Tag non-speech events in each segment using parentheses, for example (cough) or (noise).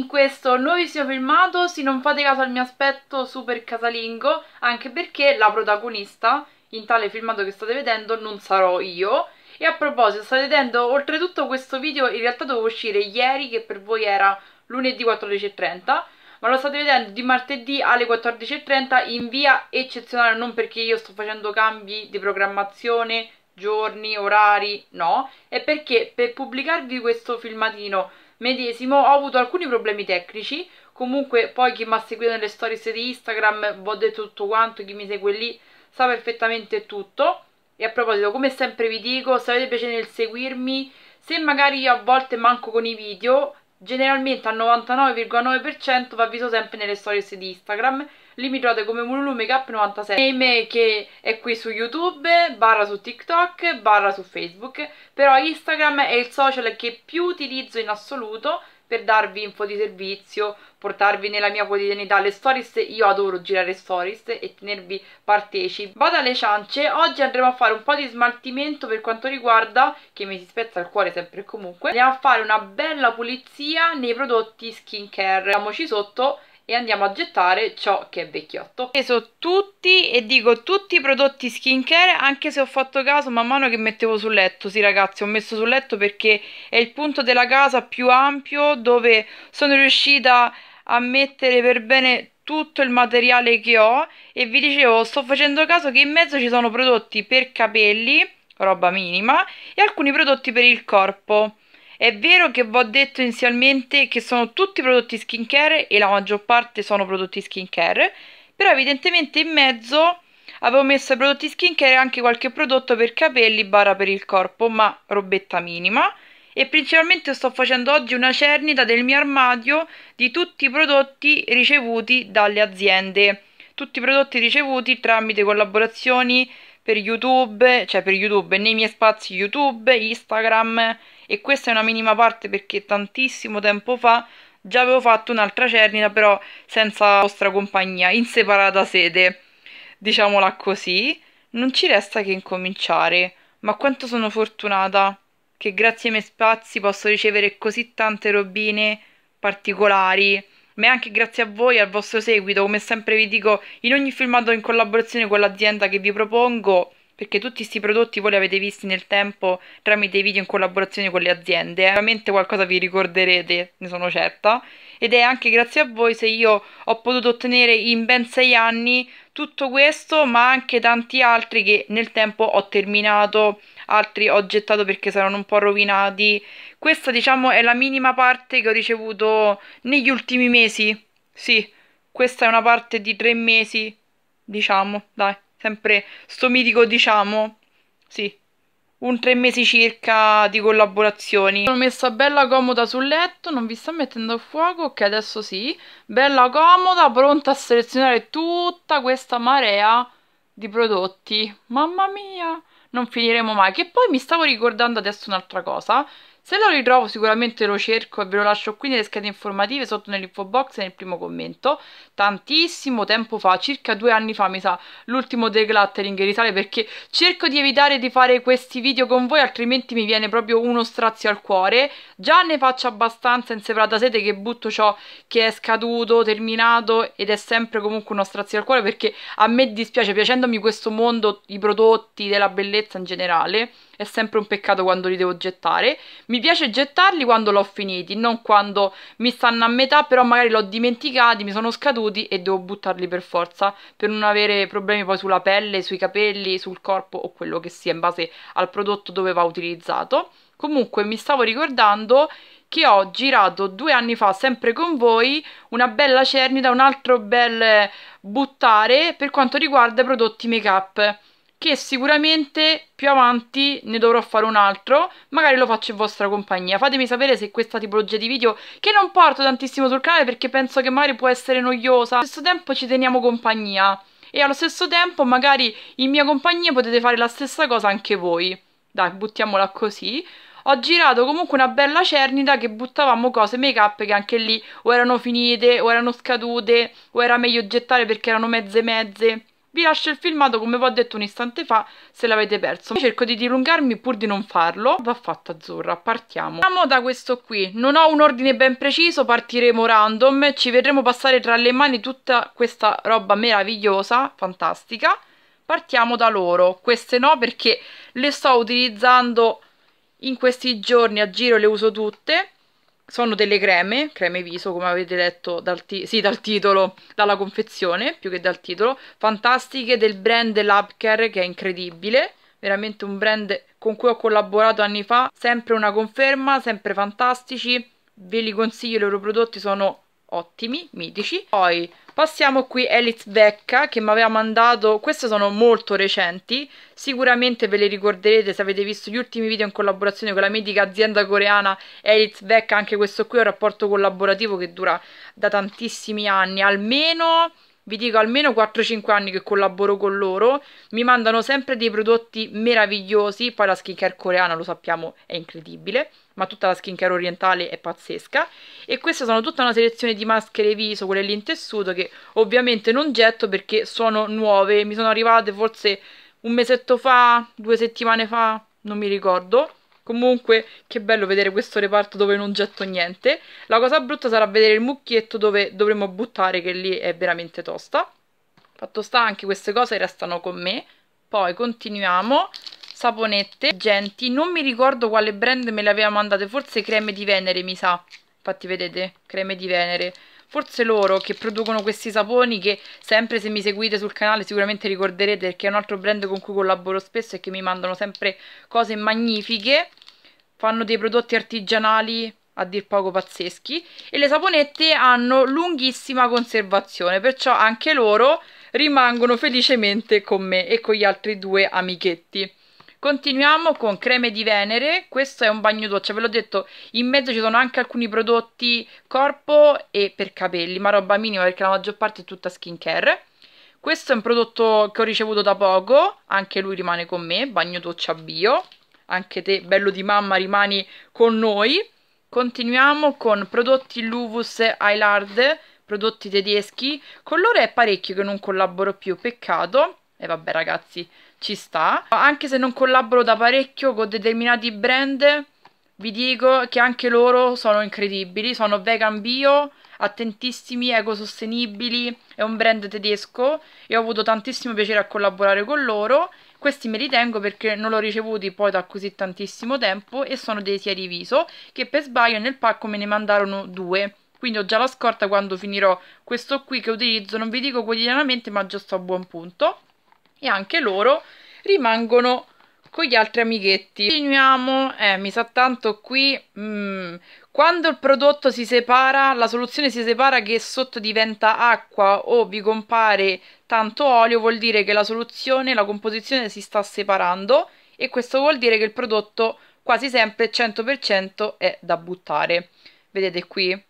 in questo nuovissimo filmato se non fate caso al mio aspetto super casalingo anche perché la protagonista in tale filmato che state vedendo non sarò io e a proposito state vedendo oltretutto questo video in realtà dovevo uscire ieri che per voi era lunedì 14.30 ma lo state vedendo di martedì alle 14.30 in via eccezionale non perché io sto facendo cambi di programmazione giorni, orari, no è perché per pubblicarvi questo filmatino medesimo ho avuto alcuni problemi tecnici comunque poi chi mi ha seguito nelle stories di Instagram vi ho detto tutto quanto chi mi segue lì sa perfettamente tutto e a proposito come sempre vi dico se avete piacere nel seguirmi se magari io a volte manco con i video generalmente al 99,9% vi avviso sempre nelle stories di Instagram lì mi trovate come Mululu Makeup 96 e me che è qui su YouTube, barra su TikTok, barra su Facebook però Instagram è il social che più utilizzo in assoluto per darvi info di servizio, portarvi nella mia quotidianità le stories, io adoro girare stories e tenervi partecipi. Vado alle ciance, oggi andremo a fare un po' di smaltimento per quanto riguarda, che mi si spezza il cuore sempre e comunque, andiamo a fare una bella pulizia nei prodotti skincare. Andiamoci sotto e andiamo a gettare ciò che è vecchiotto. Ho preso tutti e dico tutti i prodotti skincare anche se ho fatto caso man mano che mettevo sul letto, sì ragazzi ho messo sul letto perché è il punto della casa più ampio dove sono riuscita a mettere per bene tutto il materiale che ho e vi dicevo sto facendo caso che in mezzo ci sono prodotti per capelli roba minima e alcuni prodotti per il corpo è vero che vi ho detto inizialmente che sono tutti prodotti skincare e la maggior parte sono prodotti skincare, però evidentemente in mezzo avevo messo ai prodotti skincare e anche qualche prodotto per capelli, barra per il corpo, ma robetta minima. E principalmente sto facendo oggi una cernita del mio armadio di tutti i prodotti ricevuti dalle aziende, tutti i prodotti ricevuti tramite collaborazioni per YouTube, cioè per YouTube, nei miei spazi YouTube, Instagram e questa è una minima parte perché tantissimo tempo fa già avevo fatto un'altra cernita però senza la vostra compagnia, in separata sede, diciamola così. Non ci resta che incominciare, ma quanto sono fortunata che grazie ai miei spazi posso ricevere così tante robine particolari ma è anche grazie a voi e al vostro seguito, come sempre vi dico in ogni filmato in collaborazione con l'azienda che vi propongo, perché tutti questi prodotti voi li avete visti nel tempo tramite i video in collaborazione con le aziende, eh? veramente qualcosa vi ricorderete, ne sono certa, ed è anche grazie a voi se io ho potuto ottenere in ben sei anni tutto questo, ma anche tanti altri che nel tempo ho terminato altri ho gettato perché saranno un po' rovinati. Questa, diciamo, è la minima parte che ho ricevuto negli ultimi mesi. Sì, questa è una parte di tre mesi, diciamo, dai, sempre sto mitico diciamo, sì, un tre mesi circa di collaborazioni. Sono messa bella comoda sul letto, non vi sta mettendo a fuoco, ok adesso sì, bella comoda, pronta a selezionare tutta questa marea di prodotti. Mamma mia, non finiremo mai. Che poi mi stavo ricordando adesso un'altra cosa, se lo ritrovo sicuramente lo cerco e ve lo lascio qui nelle schede informative sotto nell'info box e nel primo commento. Tantissimo tempo fa, circa due anni fa mi sa, l'ultimo decluttering in Italia perché cerco di evitare di fare questi video con voi altrimenti mi viene proprio uno strazio al cuore. Già ne faccio abbastanza in separata sede che butto ciò che è scaduto, terminato ed è sempre comunque uno strazio al cuore perché a me dispiace piacendomi questo mondo, i prodotti della bellezza in generale è sempre un peccato quando li devo gettare. Mi piace gettarli quando l'ho finiti, non quando mi stanno a metà, però magari l'ho dimenticati, mi sono scaduti e devo buttarli per forza per non avere problemi poi sulla pelle, sui capelli, sul corpo o quello che sia in base al prodotto dove va utilizzato. Comunque mi stavo ricordando che ho girato due anni fa sempre con voi una bella cernita, un altro bel buttare per quanto riguarda i prodotti make up che sicuramente più avanti ne dovrò fare un altro, magari lo faccio in vostra compagnia. Fatemi sapere se questa tipologia di video, che non porto tantissimo sul canale perché penso che magari può essere noiosa, allo stesso tempo ci teniamo compagnia e allo stesso tempo magari in mia compagnia potete fare la stessa cosa anche voi. Dai, buttiamola così. Ho girato comunque una bella cernita che buttavamo cose make up che anche lì o erano finite o erano scadute o era meglio gettare perché erano mezze mezze vi lascio il filmato come vi ho detto un istante fa se l'avete perso. Io cerco di dilungarmi pur di non farlo. Va fatta azzurra, partiamo. Partiamo da questo qui. Non ho un ordine ben preciso, partiremo random. Ci vedremo passare tra le mani tutta questa roba meravigliosa, fantastica. Partiamo da loro. Queste no perché le sto utilizzando in questi giorni a giro, le uso tutte sono delle creme, creme viso come avete detto dal, sì, dal titolo, dalla confezione più che dal titolo, fantastiche del brand Labcare che è incredibile, veramente un brand con cui ho collaborato anni fa, sempre una conferma, sempre fantastici, ve li consiglio, i loro prodotti sono ottimi, mitici. Poi passiamo qui Elitz Becca che mi aveva mandato, queste sono molto recenti, sicuramente ve le ricorderete se avete visto gli ultimi video in collaborazione con la medica azienda coreana Elitz Becca, anche questo qui è un rapporto collaborativo che dura da tantissimi anni, almeno vi dico almeno 4-5 anni che collaboro con loro, mi mandano sempre dei prodotti meravigliosi, poi la skincare coreana lo sappiamo è incredibile, ma tutta la skincare orientale è pazzesca e queste sono tutta una selezione di maschere viso, quelle lì in tessuto che ovviamente non getto perché sono nuove, mi sono arrivate forse un mesetto fa, due settimane fa, non mi ricordo Comunque, che bello vedere questo reparto dove non getto niente. La cosa brutta sarà vedere il mucchietto dove dovremo buttare, che lì è veramente tosta. Fatto sta, anche queste cose restano con me. Poi continuiamo. Saponette, genti, non mi ricordo quale brand me le aveva mandate, forse creme di Venere mi sa. Infatti vedete, creme di Venere forse loro che producono questi saponi che sempre se mi seguite sul canale sicuramente ricorderete perché è un altro brand con cui collaboro spesso e che mi mandano sempre cose magnifiche fanno dei prodotti artigianali a dir poco pazzeschi e le saponette hanno lunghissima conservazione perciò anche loro rimangono felicemente con me e con gli altri due amichetti Continuiamo con creme di Venere, questo è un bagno doccia, ve l'ho detto, in mezzo ci sono anche alcuni prodotti corpo e per capelli, ma roba minima perché la maggior parte è tutta skincare. Questo è un prodotto che ho ricevuto da poco, anche lui rimane con me, bagno doccia bio, anche te bello di mamma rimani con noi. Continuiamo con prodotti Luvus Eilard, prodotti tedeschi, con loro è parecchio che non collaboro più, peccato. E vabbè ragazzi, ci sta. Anche se non collaboro da parecchio con determinati brand, vi dico che anche loro sono incredibili, sono vegan bio, attentissimi, ecosostenibili, è un brand tedesco e ho avuto tantissimo piacere a collaborare con loro. Questi me li tengo perché non li ho ricevuti poi da così tantissimo tempo e sono dei sieri viso che per sbaglio nel pacco me ne mandarono due. Quindi ho già la scorta quando finirò questo qui che utilizzo, non vi dico quotidianamente ma già sto a buon punto e anche loro rimangono con gli altri amichetti. Continuiamo, eh, mi sa tanto qui, mh, mm, quando il prodotto si separa, la soluzione si separa che sotto diventa acqua o vi compare tanto olio, vuol dire che la soluzione, la composizione si sta separando e questo vuol dire che il prodotto quasi sempre 100% è da buttare. Vedete qui?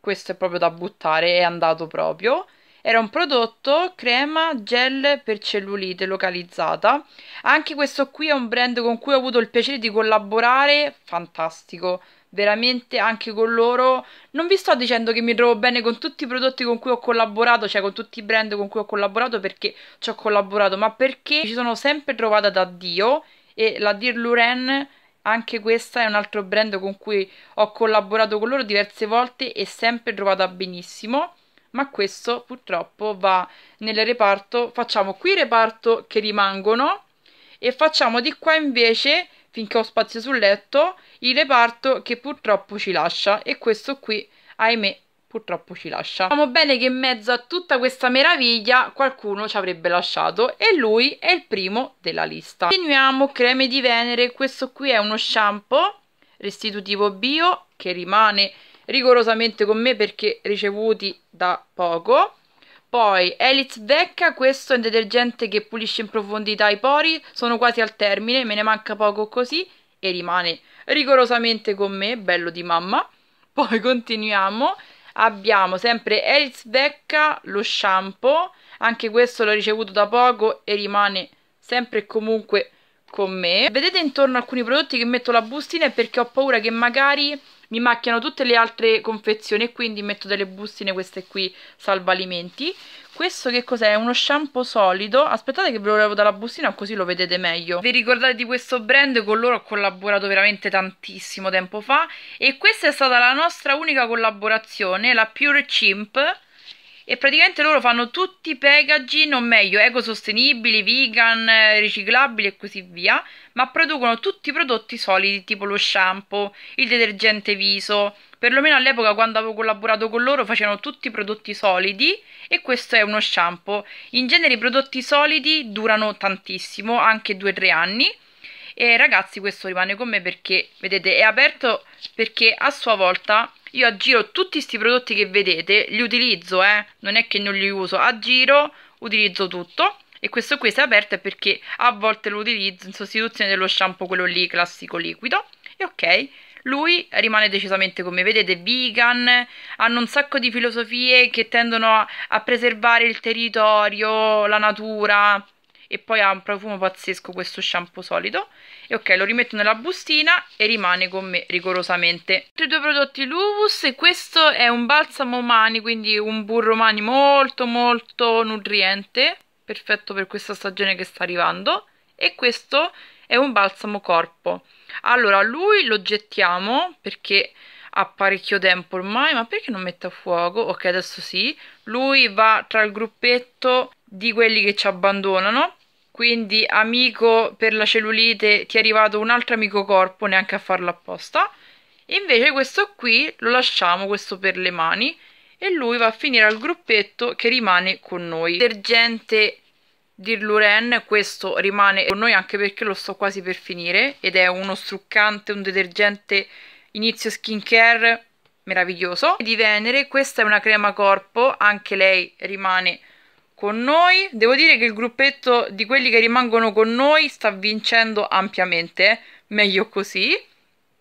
Questo è proprio da buttare, è andato proprio. Era un prodotto crema gel per cellulite localizzata. Anche questo qui è un brand con cui ho avuto il piacere di collaborare, fantastico. Veramente anche con loro non vi sto dicendo che mi trovo bene con tutti i prodotti con cui ho collaborato, cioè con tutti i brand con cui ho collaborato perché ci ho collaborato, ma perché ci sono sempre trovata da Dio e la Dear Luren anche questa è un altro brand con cui ho collaborato con loro diverse volte e sempre trovata benissimo ma questo purtroppo va nel reparto, facciamo qui reparto che rimangono e facciamo di qua invece, finché ho spazio sul letto, il reparto che purtroppo ci lascia e questo qui, ahimè, purtroppo ci lascia. Sappiamo bene che in mezzo a tutta questa meraviglia qualcuno ci avrebbe lasciato e lui è il primo della lista. Continuiamo, creme di Venere, questo qui è uno shampoo restitutivo bio che rimane rigorosamente con me perché ricevuti da poco. Poi Elitz Vecca, questo è un detergente che pulisce in profondità i pori, sono quasi al termine, me ne manca poco così e rimane rigorosamente con me, bello di mamma. (laughs) Poi continuiamo, abbiamo sempre Elitz Vecca, lo shampoo, anche questo l'ho ricevuto da poco e rimane sempre e comunque con me. Vedete intorno alcuni prodotti che metto la bustina perché ho paura che magari mi macchiano tutte le altre confezioni e quindi metto delle bustine queste qui salva alimenti questo che cos'è? Uno shampoo solido. Aspettate che ve lo levo dalla bustina così lo vedete meglio. Vi ricordate di questo brand? Con loro ho collaborato veramente tantissimo tempo fa. E questa è stata la nostra unica collaborazione, la Pure Chimp e praticamente loro fanno tutti packaging, o meglio, ecosostenibili, vegan, riciclabili e così via, ma producono tutti i prodotti solidi, tipo lo shampoo, il detergente viso. Perlomeno all'epoca quando avevo collaborato con loro facevano tutti i prodotti solidi e questo è uno shampoo. In genere i prodotti solidi durano tantissimo, anche 2-3 anni. E ragazzi, questo rimane con me perché, vedete, è aperto perché a sua volta io aggiro tutti questi prodotti che vedete, li utilizzo, eh? non è che non li uso, aggiro, utilizzo tutto. E questo qui si è aperto perché a volte lo utilizzo in sostituzione dello shampoo, quello lì, classico liquido. E ok, lui rimane decisamente come vedete vegan, hanno un sacco di filosofie che tendono a, a preservare il territorio, la natura, e poi ha un profumo pazzesco questo shampoo solido e ok lo rimetto nella bustina e rimane con me rigorosamente altri due prodotti Luvus e questo è un balsamo mani quindi un burro mani molto molto nutriente perfetto per questa stagione che sta arrivando e questo è un balsamo corpo allora lui lo gettiamo perché ha parecchio tempo ormai ma perché non mette a fuoco? ok adesso sì lui va tra il gruppetto di quelli che ci abbandonano quindi amico per la cellulite ti è arrivato un altro amico corpo neanche a farlo apposta invece questo qui lo lasciamo questo per le mani e lui va a finire al gruppetto che rimane con noi detergente di Luren, questo rimane con noi anche perché lo sto quasi per finire ed è uno struccante un detergente inizio skincare meraviglioso di Venere questa è una crema corpo anche lei rimane con con noi. Devo dire che il gruppetto di quelli che rimangono con noi sta vincendo ampiamente, meglio così.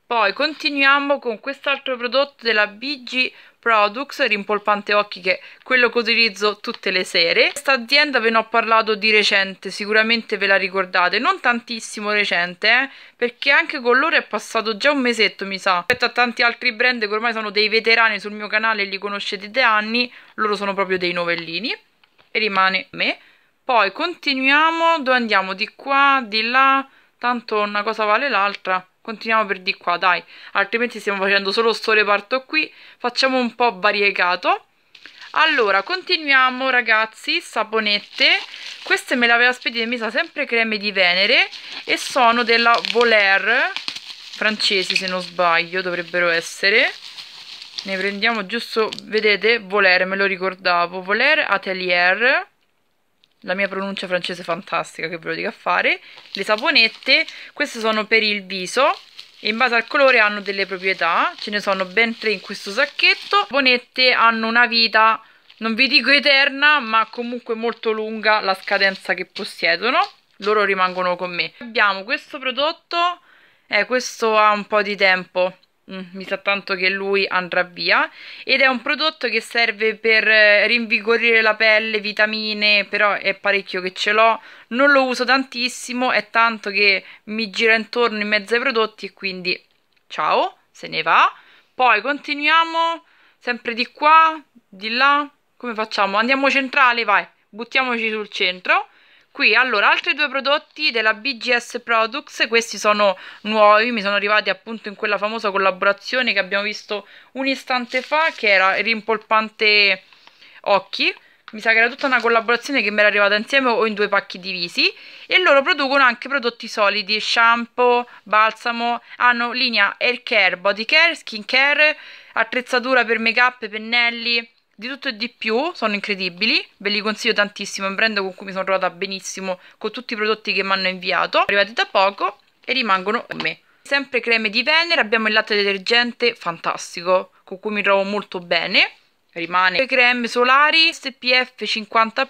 Poi continuiamo con quest'altro prodotto della BG Products, rimpolpante occhi che è quello che utilizzo tutte le sere. Questa azienda ve ne ho parlato di recente, sicuramente ve la ricordate, non tantissimo recente, eh, perché anche con loro è passato già un mesetto, mi sa. Rispetto a tanti altri brand che ormai sono dei veterani sul mio canale e li conoscete da anni, loro sono proprio dei novellini e rimane me. Poi continuiamo, dove andiamo? Di qua, di là, tanto una cosa vale l'altra. Continuiamo per di qua, dai, altrimenti stiamo facendo solo sto reparto qui. Facciamo un po' variegato. Allora, continuiamo ragazzi, saponette, queste me le aveva spedite, mi sa sempre creme di Venere e sono della Voler, francesi se non sbaglio dovrebbero essere, ne prendiamo giusto, vedete, Voler, me lo ricordavo, Voler Atelier, la mia pronuncia francese fantastica che ve lo dico a fare, le saponette, queste sono per il viso in base al colore hanno delle proprietà, ce ne sono ben tre in questo sacchetto, le saponette hanno una vita, non vi dico eterna, ma comunque molto lunga la scadenza che possiedono, loro rimangono con me. Abbiamo questo prodotto, eh, questo ha un po' di tempo, Mm, mi sa tanto che lui andrà via ed è un prodotto che serve per eh, rinvigorire la pelle, vitamine, però è parecchio che ce l'ho, non lo uso tantissimo, è tanto che mi gira intorno in mezzo ai prodotti e quindi ciao, se ne va. Poi continuiamo sempre di qua, di là, come facciamo? Andiamo centrale, vai, buttiamoci sul centro qui allora altri due prodotti della BGS Products questi sono nuovi mi sono arrivati appunto in quella famosa collaborazione che abbiamo visto un istante fa che era rimpolpante occhi mi sa che era tutta una collaborazione che mi era arrivata insieme o in due pacchi divisi e loro producono anche prodotti solidi shampoo, balsamo hanno linea hair care, body care, skin care attrezzatura per make up, pennelli di tutto e di più, sono incredibili, ve li consiglio tantissimo, è un brand con cui mi sono trovata benissimo con tutti i prodotti che mi hanno inviato, arrivati da poco e rimangono con me. Sempre creme di Venere, abbiamo il latte detergente fantastico, con cui mi trovo molto bene, rimane le creme solari SPF 50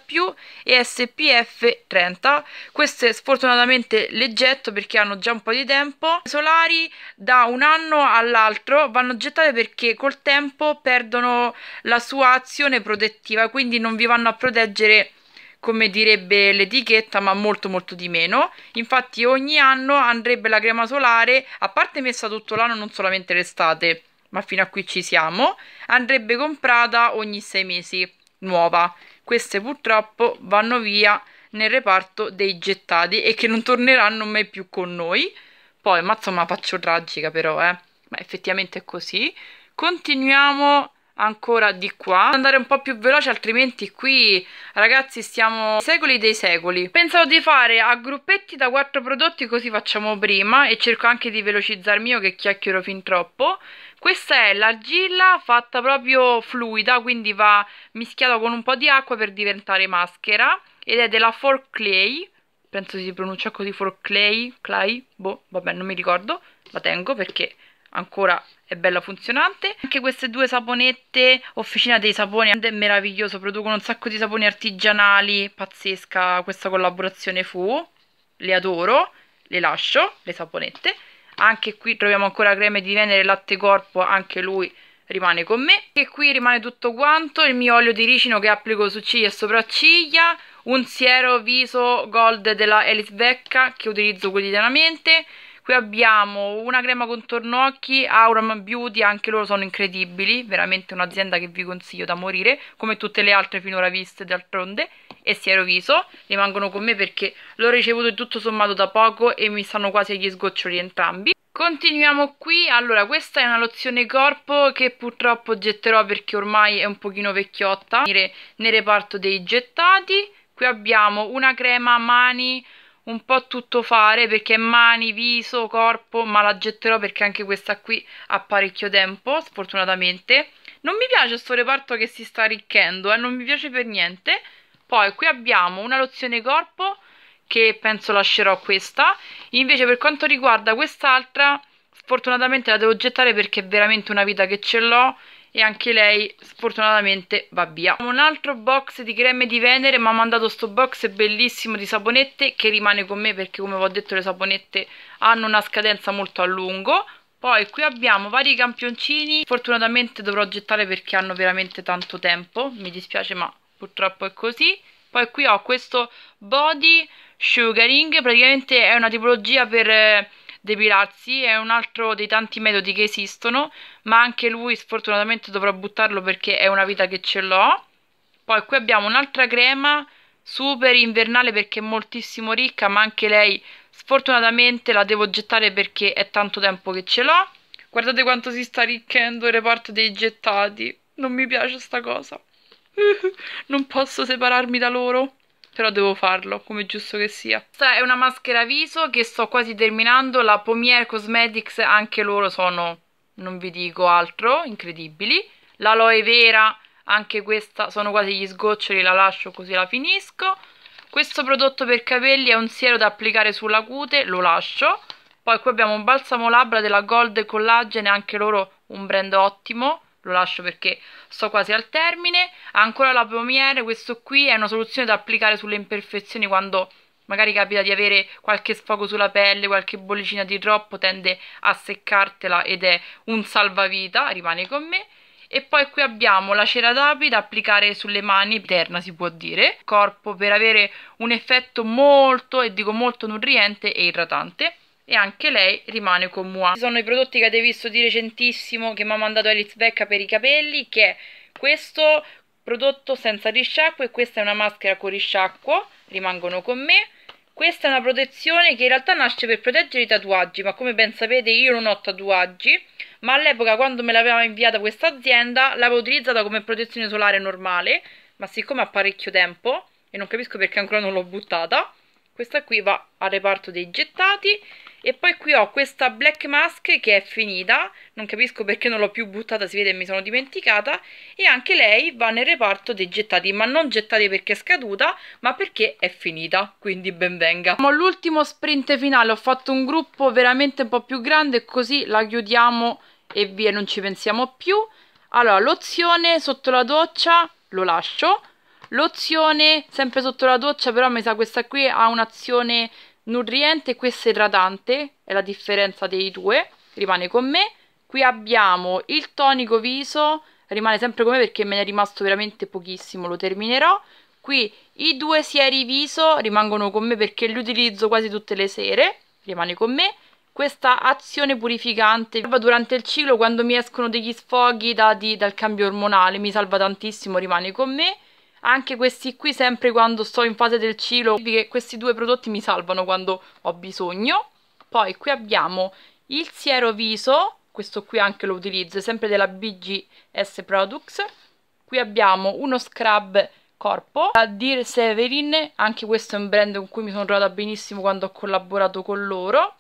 e SPF 30 queste sfortunatamente le getto perché hanno già un po' di tempo I solari da un anno all'altro vanno gettate perché col tempo perdono la sua azione protettiva quindi non vi vanno a proteggere come direbbe l'etichetta ma molto molto di meno infatti ogni anno andrebbe la crema solare a parte messa tutto l'anno non solamente l'estate ma fino a qui ci siamo, andrebbe comprata ogni sei mesi nuova. Queste purtroppo vanno via nel reparto dei gettati e che non torneranno mai più con noi. Poi, ma insomma, faccio tragica però, eh. Ma effettivamente è così. Continuiamo ancora di qua andare un po' più veloce altrimenti qui ragazzi stiamo secoli dei secoli pensavo di fare a gruppetti da quattro prodotti così facciamo prima e cerco anche di velocizzarmi io che chiacchiero fin troppo questa è l'argilla fatta proprio fluida quindi va mischiata con un po' di acqua per diventare maschera ed è della For Clay penso si pronuncia così Four Clay, Clay, boh vabbè non mi ricordo la tengo perché ancora è bella funzionante. Anche queste due saponette, Officina dei Saponi, è meraviglioso, producono un sacco di saponi artigianali, pazzesca questa collaborazione fu, le adoro, le lascio, le saponette. Anche qui troviamo ancora creme di Venere, latte corpo, anche lui rimane con me. E qui rimane tutto quanto, il mio olio di ricino che applico su ciglia e sopracciglia, un siero viso gold della Elis Becca che utilizzo quotidianamente, Qui abbiamo una crema contorno occhi, Aurum Beauty, anche loro sono incredibili, veramente un'azienda che vi consiglio da morire, come tutte le altre finora viste d'altronde, e Siero Viso, rimangono con me perché l'ho ricevuto tutto sommato da poco e mi stanno quasi agli sgoccioli entrambi. Continuiamo qui, allora questa è una lozione corpo che purtroppo getterò perché ormai è un pochino vecchiotta, nel reparto dei gettati, qui abbiamo una crema mani un po' tutto fare perché mani, viso, corpo, ma la getterò perché anche questa qui ha parecchio tempo, sfortunatamente. Non mi piace questo reparto che si sta arricchendo, eh, non mi piace per niente. Poi qui abbiamo una lozione corpo che penso lascerò questa. Invece per quanto riguarda quest'altra, sfortunatamente la devo gettare perché è veramente una vita che ce l'ho e anche lei sfortunatamente va via un altro box di creme di Venere mi ha mandato sto box bellissimo di saponette che rimane con me perché come vi ho detto le saponette hanno una scadenza molto a lungo poi qui abbiamo vari campioncini fortunatamente dovrò gettare perché hanno veramente tanto tempo mi dispiace ma purtroppo è così poi qui ho questo body sugaring praticamente è una tipologia per eh, Depilarsi è un altro dei tanti metodi che esistono, ma anche lui sfortunatamente dovrò buttarlo perché è una vita che ce l'ho. Poi qui abbiamo un'altra crema super invernale perché è moltissimo ricca, ma anche lei sfortunatamente la devo gettare perché è tanto tempo che ce l'ho. Guardate quanto si sta arricchendo il reparto dei gettati. Non mi piace sta cosa. (laughs) non posso separarmi da loro però devo farlo, come giusto che sia. Questa è una maschera viso che sto quasi terminando, la Pomier Cosmetics, anche loro sono, non vi dico altro, incredibili. L'aloe vera, anche questa, sono quasi gli sgoccioli, la lascio così la finisco. Questo prodotto per capelli è un siero da applicare sulla cute, lo lascio. Poi qui abbiamo un balsamo labbra della Gold Collagen anche loro un brand ottimo lo lascio perché sto quasi al termine ancora la Premiere, questo qui è una soluzione da applicare sulle imperfezioni quando magari capita di avere qualche sfogo sulla pelle, qualche bollicina di troppo tende a seccartela ed è un salvavita, rimane con me e poi qui abbiamo la cera d'api da applicare sulle mani, terna si può dire, corpo per avere un effetto molto, e dico molto, nutriente e idratante e anche lei rimane con moi. Ci sono i prodotti che avete visto di recentissimo che mi ha mandato Alice Becca per i capelli che è questo prodotto senza risciacquo e questa è una maschera con risciacquo, rimangono con me. Questa è una protezione che in realtà nasce per proteggere i tatuaggi, ma come ben sapete io non ho tatuaggi, ma all'epoca quando me l'aveva inviata questa azienda l'avevo utilizzata come protezione solare normale, ma siccome ha parecchio tempo e non capisco perché ancora non l'ho buttata, questa qui va al reparto dei gettati e poi qui ho questa Black Mask che è finita, non capisco perché non l'ho più buttata, si vede mi sono dimenticata, e anche lei va nel reparto dei gettati, ma non gettati perché è scaduta, ma perché è finita, quindi benvenga. Siamo all'ultimo sprint finale, ho fatto un gruppo veramente un po' più grande, così la chiudiamo e via, non ci pensiamo più. Allora, lozione sotto la doccia lo lascio, lozione sempre sotto la doccia, però mi sa questa qui ha un'azione nutriente, questo è idratante, è la differenza dei due, rimane con me. Qui abbiamo il tonico viso, rimane sempre con me perché me ne è rimasto veramente pochissimo, lo terminerò. Qui i due sieri viso rimangono con me perché li utilizzo quasi tutte le sere, rimane con me. Questa azione purificante durante il ciclo quando mi escono degli sfoghi dati dal cambio ormonale, mi salva tantissimo, rimane con me anche questi qui sempre quando sto in fase del cilo che questi due prodotti mi salvano quando ho bisogno poi qui abbiamo il siero viso questo qui anche lo utilizzo sempre della BGS Products qui abbiamo uno scrub corpo la Dear Severin anche questo è un brand con cui mi sono trovata benissimo quando ho collaborato con loro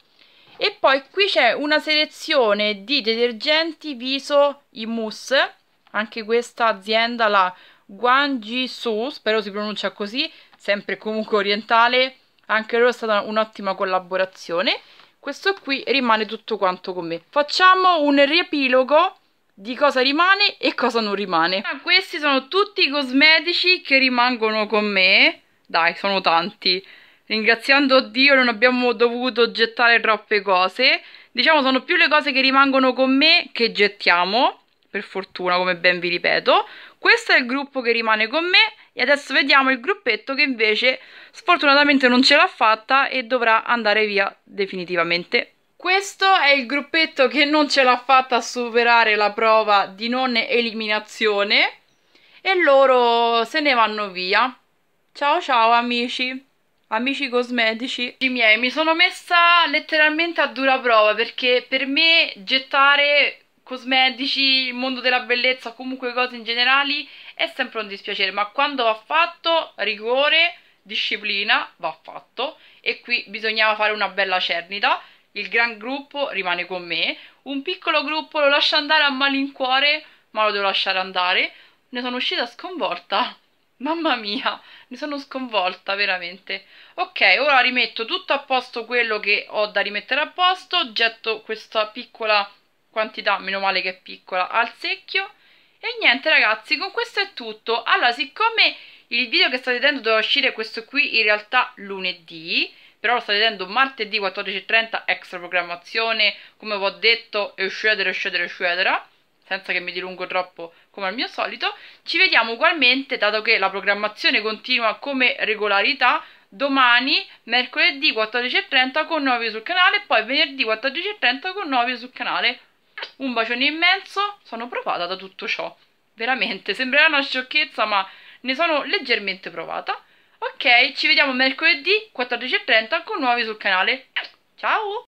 e poi qui c'è una selezione di detergenti viso i mousse anche questa azienda la Guangjisu, spero si pronuncia così, sempre comunque orientale, anche loro è stata un'ottima collaborazione. Questo qui rimane tutto quanto con me. Facciamo un riepilogo di cosa rimane e cosa non rimane. Ah, questi sono tutti i cosmetici che rimangono con me. Dai, sono tanti. Ringraziando Dio non abbiamo dovuto gettare troppe cose. Diciamo sono più le cose che rimangono con me che gettiamo, per fortuna come ben vi ripeto. Questo è il gruppo che rimane con me e adesso vediamo il gruppetto che invece sfortunatamente non ce l'ha fatta e dovrà andare via definitivamente. Questo è il gruppetto che non ce l'ha fatta a superare la prova di non eliminazione e loro se ne vanno via. Ciao ciao amici! amici cosmetici i miei mi sono messa letteralmente a dura prova perché per me gettare cosmetici, il mondo della bellezza, comunque cose in generale, è sempre un dispiacere, ma quando va fatto, rigore, disciplina, va fatto e qui bisognava fare una bella cernita, il gran gruppo rimane con me, un piccolo gruppo lo lascio andare a malincuore, ma lo devo lasciare andare, ne sono uscita sconvolta. (laughs) Mamma mia, ne sono sconvolta veramente. Ok, ora rimetto tutto a posto quello che ho da rimettere a posto, getto questa piccola quantità, meno male che è piccola, al secchio. E niente ragazzi, con questo è tutto. Allora, siccome il video che state vedendo doveva uscire questo qui in realtà lunedì, però lo state vedendo martedì 14.30, extra programmazione, come vi ho detto, eccetera, eccetera, eccetera senza che mi dilungo troppo come al mio solito, ci vediamo ugualmente, dato che la programmazione continua come regolarità, domani, mercoledì 14.30 con nuovi sul canale, e poi venerdì 14.30 con nuovi sul canale. Un bacione immenso, sono provata da tutto ciò. Veramente, sembrerà una sciocchezza, ma ne sono leggermente provata. Ok, ci vediamo mercoledì 14.30 con nuovi sul canale. Ciao!